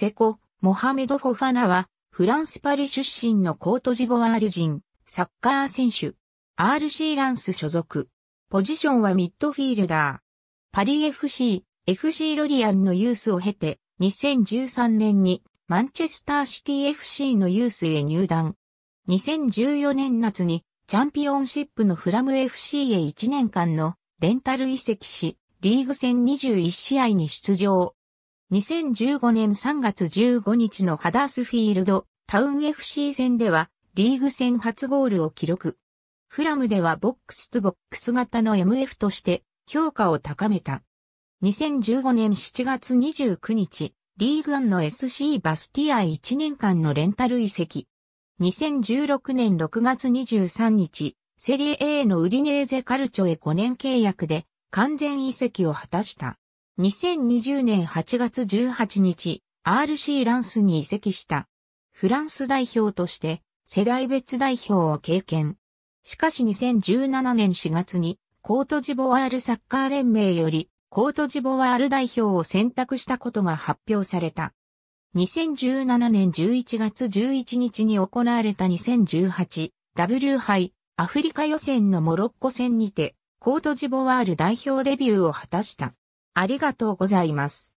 セコ、モハメド・フォファナは、フランス・パリ出身のコートジボワール人、サッカー選手、RC ランス所属。ポジションはミッドフィールダー。パリ FC、FC ロリアンのユースを経て、2013年にマンチェスターシティ FC のユースへ入団。2014年夏にチャンピオンシップのフラム FC へ1年間のレンタル移籍し、リーグ戦21試合に出場。2015年3月15日のハダースフィールドタウン FC 戦ではリーグ戦初ゴールを記録。フラムではボックスとボックス型の MF として評価を高めた。2015年7月29日、リーグアンの SC バスティア1年間のレンタル移籍。2016年6月23日、セリエ A のウディネーゼカルチョへ5年契約で完全移籍を果たした。2020年8月18日、RC ランスに移籍した。フランス代表として世代別代表を経験。しかし2017年4月にコートジボワールサッカー連盟よりコートジボワール代表を選択したことが発表された。2017年11月11日に行われた 2018W 杯アフリカ予選のモロッコ戦にてコートジボワール代表デビューを果たした。ありがとうございます。